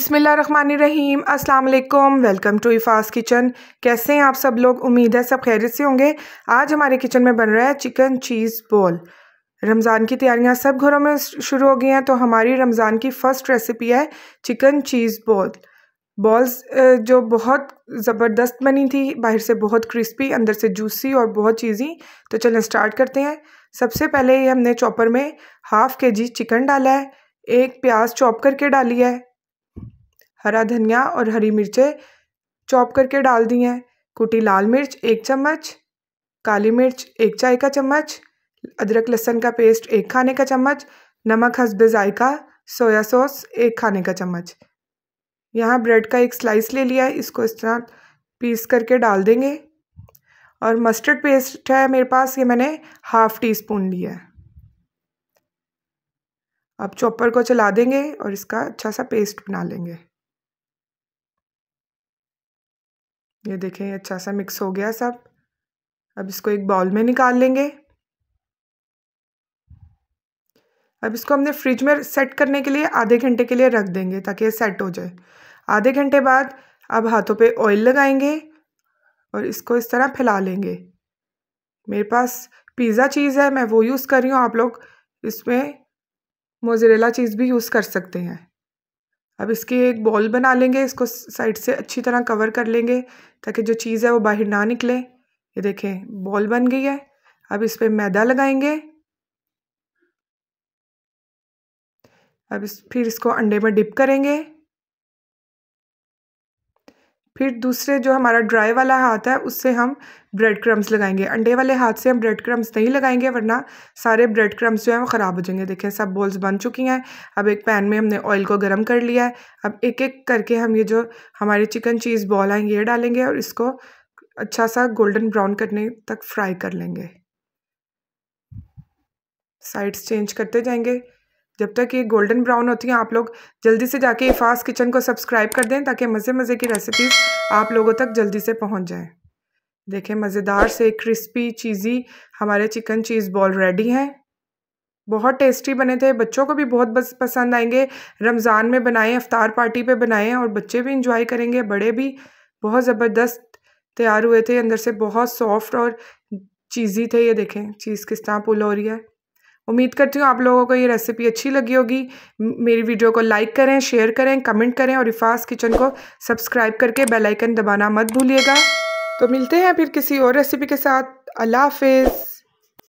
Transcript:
रहीम अस्सलाम welcome to इफ़ास kitchen कैसे हैं आप सब लोग उम्मीद है सब खैरियत से होंगे आज हमारे किचन में बन रहा है चिकन चीज़ बॉल रमज़ान की तैयारियां सब घरों में शुरू हो गई हैं तो हमारी रमज़ान की फ़र्स्ट रेसिपी है चिकन चीज़ बॉल बॉल्स जो बहुत ज़बरदस्त बनी थी बाहर से बहुत क्रिस्पी अंदर से जूसी और बहुत चीज़ी तो चलें स्टार्ट करते हैं सबसे पहले ही हमने चॉपर में हाफ़ के जी चिकन डाला है एक प्याज चॉप करके डाली है हरा धनिया और हरी मिर्चें चॉप करके डाल दी हैं कुटी लाल मिर्च एक चम्मच काली मिर्च एक चाय का चम्मच अदरक लहसन का पेस्ट एक खाने का चम्मच नमक हसबे जायका सोया सॉस एक खाने का चम्मच यहाँ ब्रेड का एक स्लाइस ले लिया है इसको इस तरह पीस करके डाल देंगे और मस्टर्ड पेस्ट है मेरे पास ये मैंने हाफ़ टी स्पून लिया है अब चॉपर को चला देंगे और इसका अच्छा सा पेस्ट बना लेंगे ये देखें अच्छा सा मिक्स हो गया सब अब इसको एक बाउल में निकाल लेंगे अब इसको हमने फ्रिज में सेट करने के लिए आधे घंटे के लिए रख देंगे ताकि ये सेट हो जाए आधे घंटे बाद अब हाथों पे ऑयल लगाएंगे और इसको इस तरह फैला लेंगे मेरे पास पिज़्ज़ा चीज़ है मैं वो यूज़ कर रही हूँ आप लोग इसमें मोजरेला चीज़ भी यूज़ कर सकते हैं अब इसकी एक बॉल बना लेंगे इसको साइड से अच्छी तरह कवर कर लेंगे ताकि जो चीज़ है वो बाहर ना निकले ये देखें बॉल बन गई है अब इस पर मैदा लगाएंगे अब इस फिर इसको अंडे में डिप करेंगे फिर दूसरे जो हमारा ड्राई वाला हाथ है उससे हम ब्रेड क्रम्स लगाएंगे अंडे वाले हाथ से हम ब्रेड क्रम्स नहीं लगाएंगे वरना सारे ब्रेड क्रम्स जो हैं वो ख़राब हो जाएंगे देखें सब बॉल्स बन चुकी हैं अब एक पैन में हमने ऑयल को गर्म कर लिया है अब एक एक करके हम ये जो हमारी चिकन चीज़ बॉल हैं ये डालेंगे और इसको अच्छा सा गोल्डन ब्राउन करने तक फ्राई कर लेंगे साइड्स चेंज करते जाएंगे जब तक ये गोल्डन ब्राउन होती हैं आप लोग जल्दी से जाके इफास किचन को सब्सक्राइब कर दें ताकि मज़े मज़े की रेसिपीज़ आप लोगों तक जल्दी से पहुंच जाएँ देखें मज़ेदार से क्रिस्पी चीज़ी हमारे चिकन चीज़ बॉल रेडी हैं बहुत टेस्टी बने थे बच्चों को भी बहुत बस पसंद आएंगे रमज़ान में बनाएं अफ्तार पार्टी पे बनाएं और बच्चे भी इंजॉय करेंगे बड़े भी बहुत ज़बरदस्त तैयार हुए थे अंदर से बहुत सॉफ्ट और चीज़ी थे ये देखें चीज़ किस तरह पुल हो रही है उम्मीद करती हूँ आप लोगों को ये रेसिपी अच्छी लगी होगी मेरी वीडियो को लाइक करें शेयर करें कमेंट करें और रिफास किचन को सब्सक्राइब करके बेल आइकन दबाना मत भूलिएगा तो मिलते हैं फिर किसी और रेसिपी के साथ अल्लाह हाफिज़